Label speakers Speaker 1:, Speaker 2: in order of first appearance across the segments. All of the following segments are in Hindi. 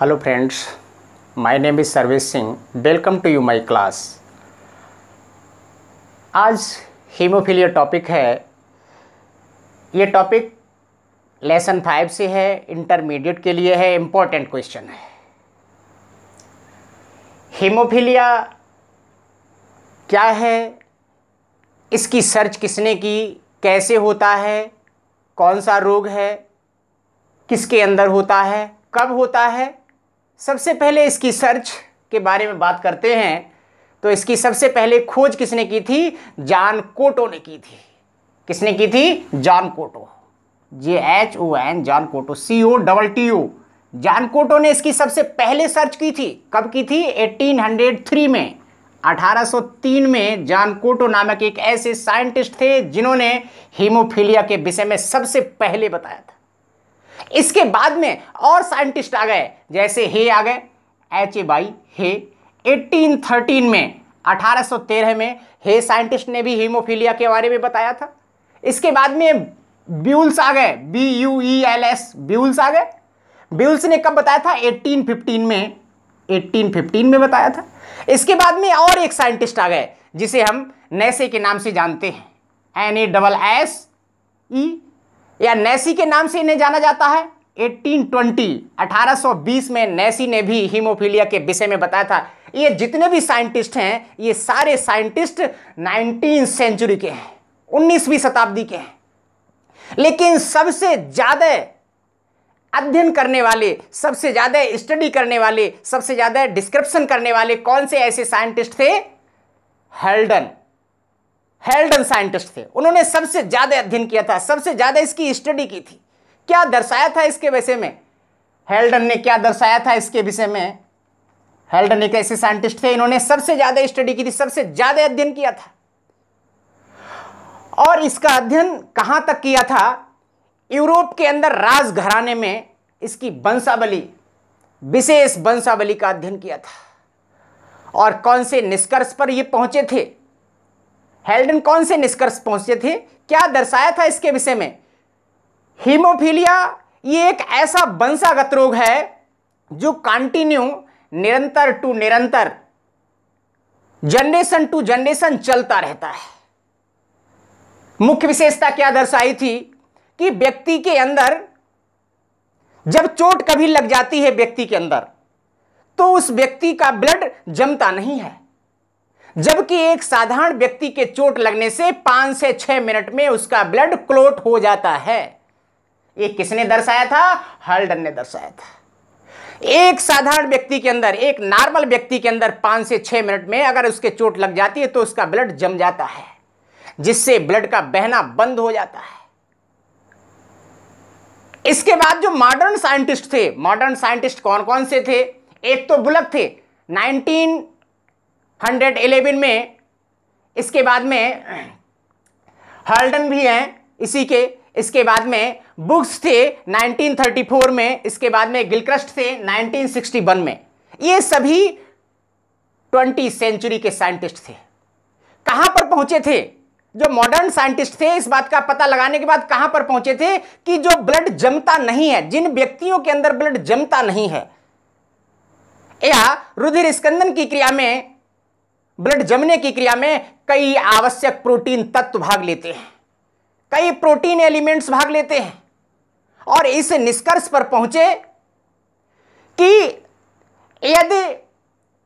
Speaker 1: hello friends my name is Sarvesh Singh welcome to you my class आज हीमोफीलिया टॉपिक है ये टॉपिक लेसन फाइव से है इंटरमीडिएट के लिए है इम्पोर्टेंट क्वेश्चन है हीमोफीलिया क्या है इसकी सर्च किसने की कैसे होता है कौन सा रोग है किसके अंदर होता है कब होता है सबसे पहले इसकी सर्च के बारे में बात करते हैं तो इसकी सबसे पहले खोज किसने की थी जान कोटो ने की थी किसने की थी John Koto J H O N John Koto C O double T O जान कोटो ने इसकी सबसे पहले सर्च की थी कब की थी 1803 में 1803 में जान कोटो नामक एक ऐसे साइंटिस्ट थे जिन्होंने हीमोफीलिया के विषय में सबसे पहले बताया था इसके बाद में और साइंटिस्ट आ गए जैसे हे आ गए एच ए बाई हे 1813 में 1813 में हे साइंटिस्ट ने भी हीमोफीलिया के बारे में बताया था इसके बाद में ब्यूल्स आ गए B U E L S Buels आ गए ब्यूल्स ने कब बताया था 1815 में 1815 में बताया था इसके बाद में और एक साइंटिस्ट आ गए जिसे हम नैसे के नाम से जानते हैं N A double S E या नेसी के नाम से इन्हें जाना जाता है 1820 1820 में नेसी ने भी हीमोफीलिया के विषय में बताया था ये जितने भी साइंटिस्ट हैं ये सारे साइंटिस्ट नाइनटीन सेंचुरी के हैं उन्नीसवीं शताब्दी के हैं लेकिन सबसे ज़्यादा अध्ययन करने वाले सबसे ज़्यादा स्टडी करने वाले सबसे ज़्यादा डिस्क्रिप्शन करने वाले कौन से ऐसे साइंटिस्ट थे हेल्डन हेल्डन साइंटिस्ट थे उन्होंने सबसे ज़्यादा अध्ययन किया था सबसे ज़्यादा इसकी स्टडी की थी क्या दर्शाया था इसके विषय में हेल्डन ने क्या दर्शाया था इसके विषय में हेल्डन एक ऐसे साइंटिस्ट थे इन्होंने सबसे ज़्यादा स्टडी की थी सबसे ज़्यादा अध्ययन किया था और इसका अध्ययन कहाँ तक किया था यूरोप के अंदर राज घराने में इसकी वंशावली विशेष वंशावली का अध्ययन किया था और कौन से निष्कर्ष पर ये पहुंचे थे हेल्डन कौन से निष्कर्ष पहुंचे थे क्या दर्शाया था इसके विषय में हीमोफीलिया ये एक ऐसा वंशागत रोग है जो कंटिन्यू निरंतर टू निरंतर जनरेशन टू जनरेशन चलता रहता है मुख्य विशेषता क्या दर्शाई थी कि व्यक्ति के अंदर जब चोट कभी लग जाती है व्यक्ति के अंदर तो उस व्यक्ति का ब्लड जमता नहीं है जबकि एक साधारण व्यक्ति के चोट लगने से पांच से छह मिनट में उसका ब्लड क्लोट हो जाता है ये किसने दर्शाया था हल्डन ने दर्शाया था एक साधारण व्यक्ति के अंदर एक नॉर्मल व्यक्ति के अंदर पांच से छह मिनट में अगर उसके चोट लग जाती है तो उसका ब्लड जम जाता है जिससे ब्लड का बहना बंद हो जाता है इसके बाद जो मॉडर्न साइंटिस्ट थे मॉडर्न साइंटिस्ट कौन कौन से थे एक तो बुलक थे हंड्रेड एलेवन में इसके बाद में हर्डन भी हैं इसी के इसके बाद में बुक्स थे 1934 में इसके बाद में गिलक्रस्ट थे 1961 में ये सभी ट्वेंटी सेंचुरी के साइंटिस्ट थे कहाँ पर पहुंचे थे जो मॉडर्न साइंटिस्ट थे इस बात का पता लगाने के बाद कहाँ पर पहुंचे थे कि जो ब्लड जमता नहीं है जिन व्यक्तियों के अंदर ब्लड जमता नहीं है या रुधिर स्कंदन की क्रिया में ब्लड जमने की क्रिया में कई आवश्यक प्रोटीन तत्व भाग लेते हैं कई प्रोटीन एलिमेंट्स भाग लेते हैं और इस निष्कर्ष पर पहुंचे कि यदि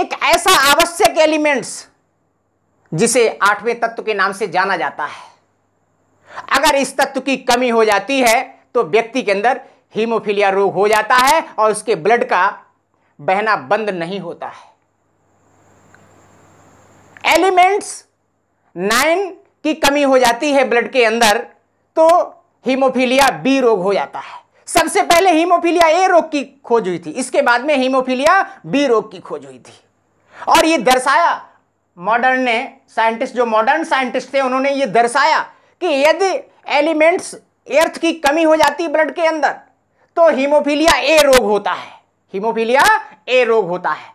Speaker 1: एक ऐसा आवश्यक एलिमेंट्स जिसे आठवें तत्व के नाम से जाना जाता है अगर इस तत्व की कमी हो जाती है तो व्यक्ति के अंदर हीमोफीलिया रोग हो जाता है और उसके ब्लड का बहना बंद नहीं होता है एलिमेंट्स नाइन की कमी हो जाती है ब्लड के अंदर तो हीमोफीलिया बी रोग हो जाता है सबसे पहले हीमोफीलिया ए रोग की खोज हुई थी इसके बाद में हीमोफीलिया बी रोग की खोज हुई थी और ये दर्शाया मॉडर्न ने साइंटिस्ट जो मॉडर्न साइंटिस्ट थे उन्होंने ये दर्शाया कि यदि एलिमेंट्स एर्थ की कमी हो जाती ब्लड के अंदर तो हीमोफीलिया ए रोग होता है हीमोफीलिया ए रोग होता है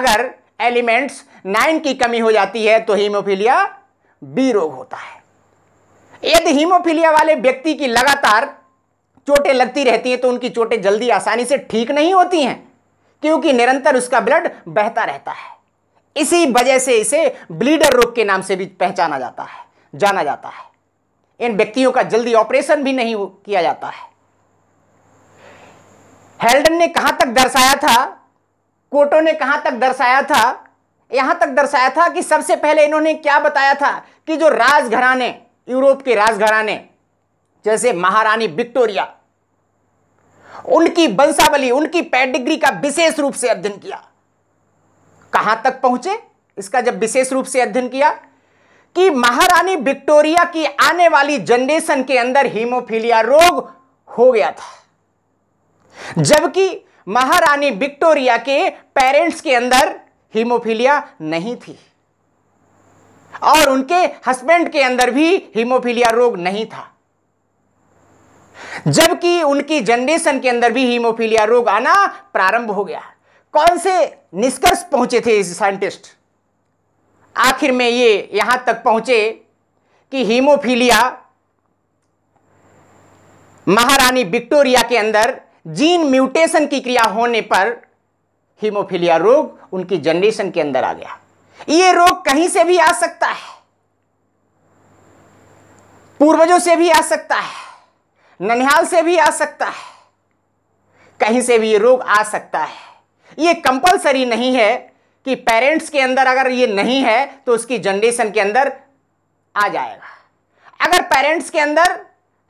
Speaker 1: अगर एलिमेंट्स नाइन की कमी हो जाती है तो हीमोफीलिया बी रोग होता है यदि हीमोफीलिया वाले व्यक्ति की लगातार चोटें लगती रहती हैं तो उनकी चोटें जल्दी आसानी से ठीक नहीं होती हैं क्योंकि निरंतर उसका ब्लड बहता रहता है इसी वजह से इसे ब्लीडर रोग के नाम से भी पहचाना जाता है जाना जाता है इन व्यक्तियों का जल्दी ऑपरेशन भी नहीं किया जाता है हेल्डन ने कहां तक दर्शाया था कोटो ने कहां तक दर्शाया था यहां तक दर्शाया था कि सबसे पहले इन्होंने क्या बताया था कि जो राजघराने यूरोप के राजघराने जैसे महारानी विक्टोरिया उनकी वंशावली उनकी पैडिग्री का विशेष रूप से अध्ययन किया कहां तक पहुंचे इसका जब विशेष रूप से अध्ययन किया कि महारानी विक्टोरिया की आने वाली जनरेशन के अंदर हीमोफीलिया रोग हो गया था जबकि महारानी विक्टोरिया के पेरेंट्स के अंदर हीमोफीलिया नहीं थी और उनके हस्बैंड के अंदर भी हीमोफीलिया रोग नहीं था जबकि उनकी जनरेशन के अंदर भी हीमोफीलिया रोग आना प्रारंभ हो गया कौन से निष्कर्ष पहुंचे थे इस साइंटिस्ट आखिर में ये यहां तक पहुंचे कि हीमोफीलिया महारानी विक्टोरिया के अंदर जीन म्यूटेशन की क्रिया होने पर हीमोफीलिया रोग उनकी जनरेशन के अंदर आ गया ये रोग कहीं से भी आ सकता है पूर्वजों से भी आ सकता है ननिहाल से भी आ सकता है कहीं से भी ये रोग आ सकता है ये कंपलसरी नहीं है कि पेरेंट्स के अंदर अगर ये नहीं है तो उसकी जनरेशन के अंदर आ जाएगा अगर पेरेंट्स के अंदर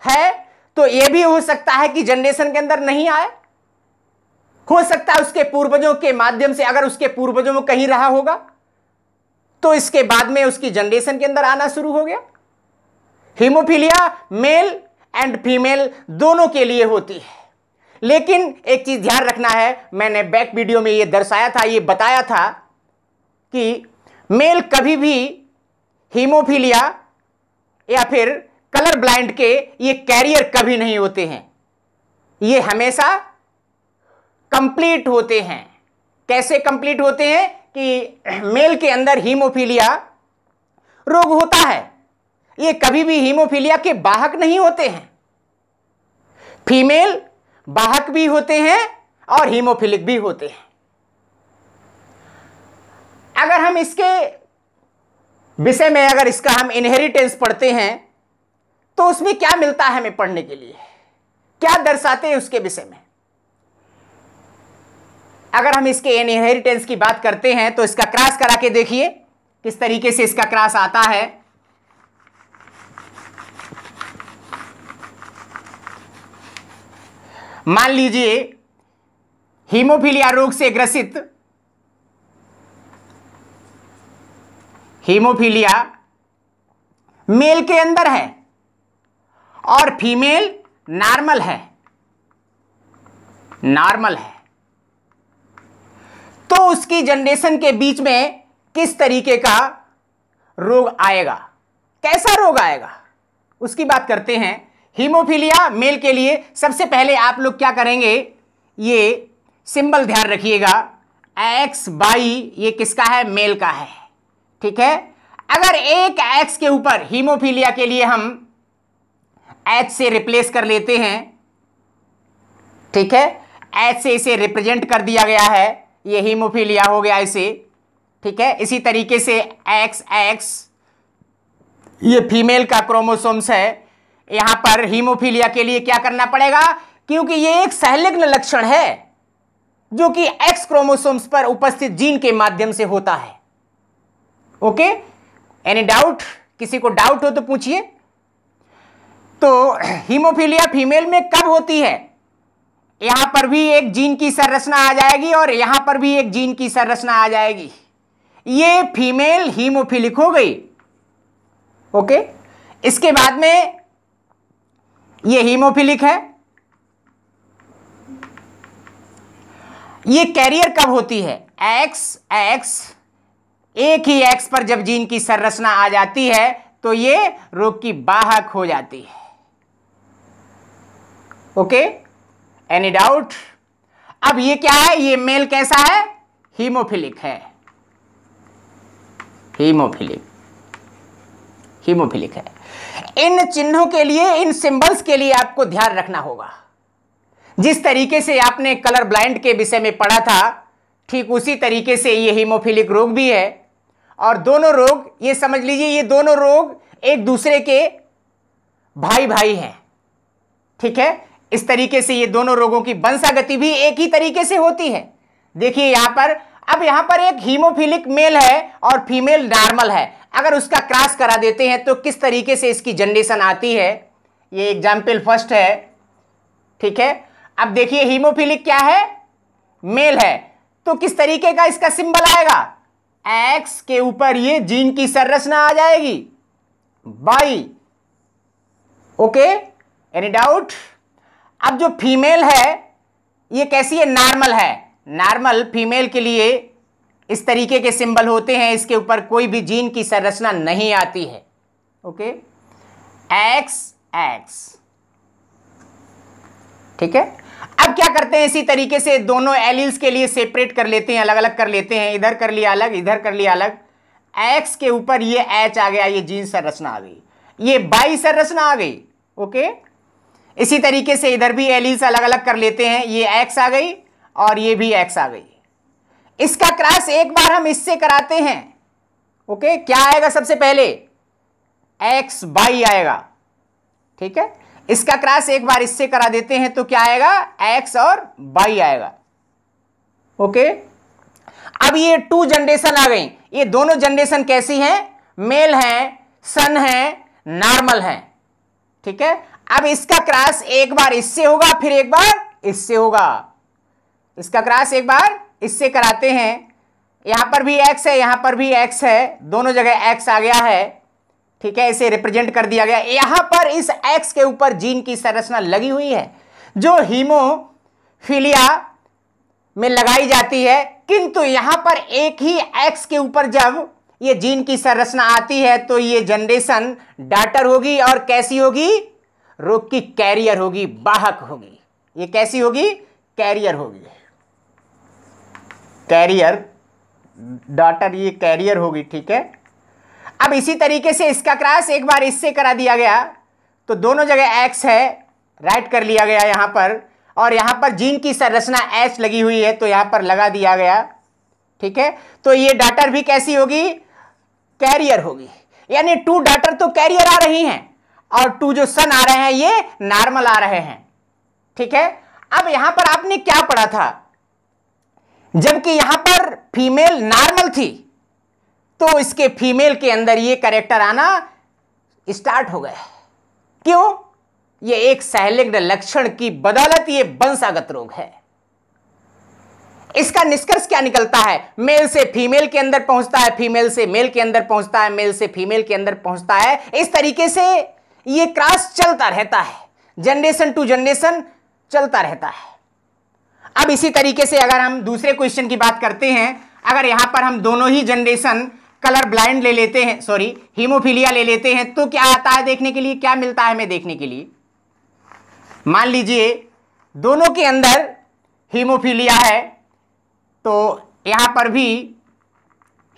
Speaker 1: है तो यह भी हो सकता है कि जनरेशन के अंदर नहीं आए हो सकता है उसके पूर्वजों के माध्यम से अगर उसके पूर्वजों में कहीं रहा होगा तो इसके बाद में उसकी जनरेशन के अंदर आना शुरू हो गया हीमोफीलिया मेल एंड फीमेल दोनों के लिए होती है लेकिन एक चीज ध्यान रखना है मैंने बैक वीडियो में ये दर्शाया था ये बताया था कि मेल कभी भी हीमोफीलिया या फिर कलर ब्लाइंड के ये कैरियर कभी नहीं होते हैं ये हमेशा कंप्लीट होते हैं कैसे कंप्लीट होते हैं कि मेल के अंदर हीमोफीलिया रोग होता है ये कभी भी हीमोफीलिया के बाहक नहीं होते हैं फीमेल बाहक भी होते हैं और हीमोफिलिक भी होते हैं अगर हम इसके विषय में अगर इसका हम इनहेरिटेंस पढ़ते हैं तो उसमें क्या मिलता है हमें पढ़ने के लिए क्या दर्शाते हैं उसके विषय में अगर हम इसके इनहेरिटेंस की बात करते हैं तो इसका क्रास करा के देखिए किस तरीके से इसका क्रास आता है मान लीजिए हीमोफीलिया रोग से ग्रसित हीमोफीलिया मेल के अंदर है और फीमेल नॉर्मल है नॉर्मल है तो उसकी जनरेशन के बीच में किस तरीके का रोग आएगा कैसा रोग आएगा उसकी बात करते हैं हीमोफीलिया मेल के लिए सबसे पहले आप लोग क्या करेंगे ये सिंबल ध्यान रखिएगा एक्स बाई ये किसका है मेल का है ठीक है अगर एक एक्स के ऊपर हीमोफीलिया के लिए हम एच से रिप्लेस कर लेते हैं ठीक है एच से इसे रिप्रेजेंट कर दिया गया है ये हीमोफीलिया हो गया इसे ठीक है इसी तरीके से एक्स एक्स ये फीमेल का क्रोमोसोम्स है यहां पर हीमोफीलिया के लिए क्या करना पड़ेगा क्योंकि ये एक सहलग्न लक्षण है जो कि एक्स क्रोमोसोम्स पर उपस्थित जीन के माध्यम से होता है ओके एनी डाउट किसी को डाउट हो तो पूछिए तो हीमोफीलिया फीमेल में कब होती है यहां पर भी एक जीन की संरचना आ जाएगी और यहां पर भी एक जीन की संरचना आ जाएगी ये फीमेल हीमोफिलिक हो गई ओके इसके बाद में ये हीमोफिलिक है ये कैरियर कब होती है एक्स एक्स एक ही एक्स पर जब जीन की संरचना आ जाती है तो ये रोग की बाहक हो जाती है ओके एनी डाउट अब ये क्या है ये मेल कैसा है हीमोफिलिक है हीमोफिलिक हीमोफिलिक है इन चिन्हों के लिए इन सिंबल्स के लिए आपको ध्यान रखना होगा जिस तरीके से आपने कलर ब्लाइंड के विषय में पढ़ा था ठीक उसी तरीके से ये हीमोफिलिक रोग भी है और दोनों रोग ये समझ लीजिए ये दोनों रोग एक दूसरे के भाई भाई हैं ठीक है इस तरीके से ये दोनों रोगों की वंशागति भी एक ही तरीके से होती है देखिए यहां पर अब यहां पर एक हीमोफिलिक मेल है और फीमेल नॉर्मल है अगर उसका क्रॉस करा देते हैं तो किस तरीके से इसकी जनरेशन आती है ये एग्जाम्पल फर्स्ट है ठीक है अब देखिए हीमोफिलिक क्या है मेल है तो किस तरीके का इसका सिंबल आएगा एक्स के ऊपर ये जीन की संरचना आ जाएगी बाई ओके एनी डाउट अब जो फीमेल है ये कैसी है नॉर्मल है नॉर्मल फीमेल के लिए इस तरीके के सिंबल होते हैं इसके ऊपर कोई भी जीन की संरचना नहीं आती है ओके एक्स एक्स ठीक है अब क्या करते हैं इसी तरीके से दोनों एलिल्स के लिए सेपरेट कर लेते हैं अलग अलग कर लेते हैं इधर कर लिया अलग इधर कर लिया अलग एक्स के ऊपर ये एच आ गया ये जीन संरचना आ गई ये बाई संरचना आ गई ओके इसी तरीके से इधर भी एलिल्स अलग अलग कर लेते हैं ये एक्स आ गई और ये भी एक्स आ गई इसका क्रॉस एक बार हम इससे कराते हैं ओके क्या आएगा सबसे पहले एक्स बाई आएगा ठीक है इसका क्रॉस एक बार इससे करा देते हैं तो क्या आएगा एक्स और बाई आएगा ओके अब ये टू जनरेशन आ गई ये दोनों जनरेशन कैसी हैं मेल हैं सन हैं नॉर्मल हैं ठीक है अब इसका क्रॉस एक बार इससे होगा फिर एक बार इससे होगा इसका क्रॉस एक बार इससे कराते हैं यहां पर भी x है यहां पर भी x है दोनों जगह x आ गया है ठीक है इसे रिप्रेजेंट कर दिया गया यहां पर इस x के ऊपर जीन की संरचना लगी हुई है जो हीमोफीलिया में लगाई जाती है किंतु यहां पर एक ही x के ऊपर जब ये जीन की संरचना आती है तो ये जनरेशन डाटर होगी और कैसी होगी रोग की कैरियर होगी बाहक होगी ये कैसी होगी कैरियर होगी कैरियर डॉटर ये कैरियर होगी ठीक है अब इसी तरीके से इसका क्रास एक बार इससे करा दिया गया तो दोनों जगह एक्स है राइट कर लिया गया यहां पर और यहां पर जीन की संरचना एच लगी हुई है तो यहां पर लगा दिया गया ठीक है तो ये डाटर भी कैसी होगी कैरियर होगी यानी टू डाटर तो कैरियर आ रही हैं और टू जो सन आ रहे हैं ये नॉर्मल आ रहे हैं ठीक है अब यहां पर आपने क्या पढ़ा था जबकि यहां पर फीमेल नॉर्मल थी तो इसके फीमेल के अंदर ये करेक्टर आना स्टार्ट हो गए क्यों ये एक सहलिग्न लक्षण की बदौलत ये वंशागत रोग है इसका निष्कर्ष क्या निकलता है मेल से फीमेल के अंदर पहुंचता है फीमेल से मेल के अंदर पहुंचता है मेल से फीमेल के अंदर पहुंचता है इस तरीके से ये क्रास चलता रहता है जनरेशन टू जनरेशन चलता रहता है अब इसी तरीके से अगर हम दूसरे क्वेश्चन की बात करते हैं अगर यहां पर हम दोनों ही जनरेशन कलर ब्लाइंड ले लेते हैं सॉरी हीमोफीलिया ले लेते हैं तो क्या आता है देखने के लिए क्या मिलता है हमें देखने के लिए मान लीजिए दोनों के अंदर हीमोफीलिया है तो यहां पर भी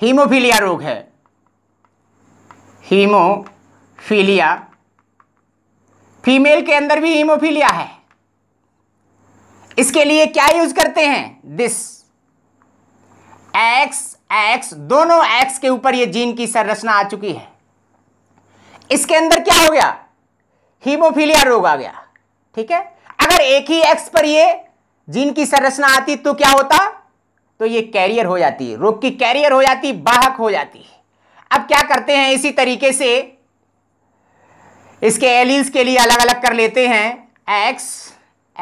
Speaker 1: हीमोफीलिया रोग है हीमोफीलिया फीमेल के अंदर भी हीमोफीलिया है इसके लिए क्या यूज करते हैं दिस एक्स एक्स दोनों एक्स के ऊपर ये जीन की संरचना आ चुकी है इसके अंदर क्या हो गया हीमोफीलिया रोग आ गया ठीक है अगर एक ही एक्स पर ये जीन की संरचना आती तो क्या होता तो ये कैरियर हो जाती रोग की कैरियर हो जाती बाहक हो जाती अब क्या करते हैं इसी तरीके से इसके एलिन्स के लिए अलग अलग कर लेते हैं एक्स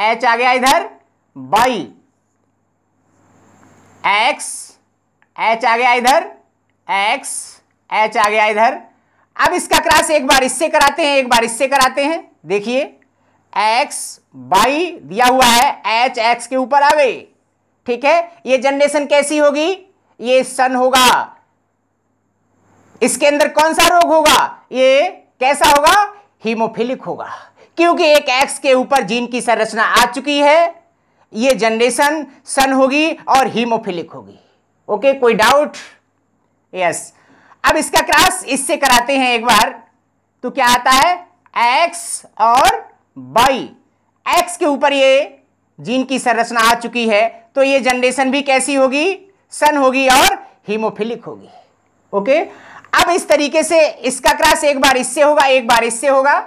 Speaker 1: एच आ गया इधर बाई एक्स एच आ गया इधर एक्स एच आ गया इधर अब इसका क्रास एक बार इससे कराते हैं एक बार इससे कराते हैं देखिए एक्स बाई दिया हुआ है एच एक्स के ऊपर आवे ठीक है ये जनरेशन कैसी होगी ये सन होगा इसके अंदर कौन सा रोग होगा ये कैसा होगा हीमोफिलिक होगा क्योंकि एक एक्स के ऊपर जीन की संरचना आ चुकी है ये जनरेशन सन होगी और हीमोफिलिक होगी ओके कोई डाउट यस अब इसका क्रॉस इससे कराते हैं एक बार तो क्या आता है एक्स और बाई एक्स के ऊपर ये जीन की संरचना आ चुकी है तो ये जनरेशन भी कैसी होगी सन होगी और हीमोफिलिक होगी ओके अब इस तरीके से इसका क्रॉस एक बार इससे होगा एक बार इससे होगा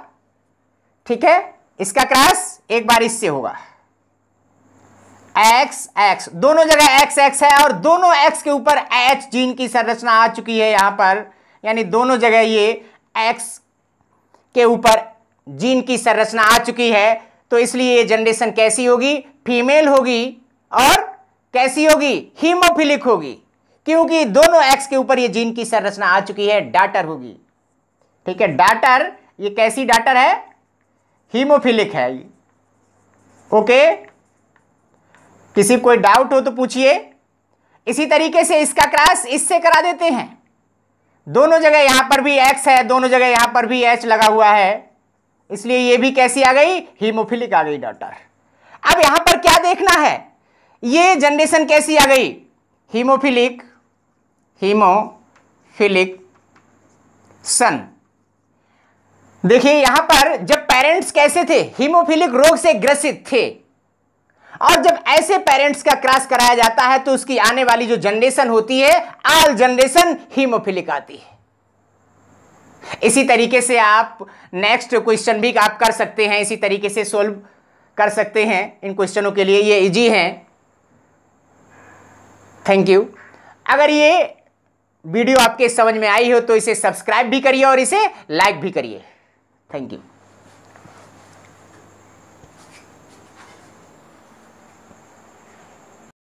Speaker 1: ठीक है इसका क्रॉस एक बार इससे होगा एक्स एक्स दोनों जगह एक्स एक्स है और दोनों एक्स के ऊपर एच जीन की संरचना आ चुकी है यहां पर यानी दोनों जगह ये एक्स के ऊपर जीन की संरचना आ चुकी है तो इसलिए ये जनरेशन कैसी होगी फीमेल होगी और कैसी होगी हीमोफिलिक होगी क्योंकि दोनों एक्स के ऊपर ये जीन की संरचना आ चुकी है डाटर होगी ठीक है डाटर ये कैसी डाटर है हीमोफिलिक है ये ओके किसी कोई डाउट हो तो पूछिए इसी तरीके से इसका क्रास इससे करा देते हैं दोनों जगह यहां पर भी एक्स है दोनों जगह यहां पर भी एच लगा हुआ है इसलिए ये भी कैसी आ गई हीमोफिलिक आ गई डॉटर अब यहां पर क्या देखना है ये जनरेशन कैसी आ गई हीमोफिलिक हीमोफिलिक सन देखिए यहां पर जब पेरेंट्स कैसे थे हीमोफिलिक रोग से ग्रसित थे और जब ऐसे पेरेंट्स का क्रॉस कराया जाता है तो उसकी आने वाली जो जनरेशन होती है आल जनरेशन हीमोफिलिक आती है इसी तरीके से आप नेक्स्ट क्वेश्चन भी आप कर सकते हैं इसी तरीके से सोल्व कर सकते हैं इन क्वेश्चनों के लिए ये इजी हैं थैंक यू अगर ये वीडियो आपके समझ में आई हो तो इसे सब्सक्राइब भी करिए और इसे लाइक भी करिए थैंक यू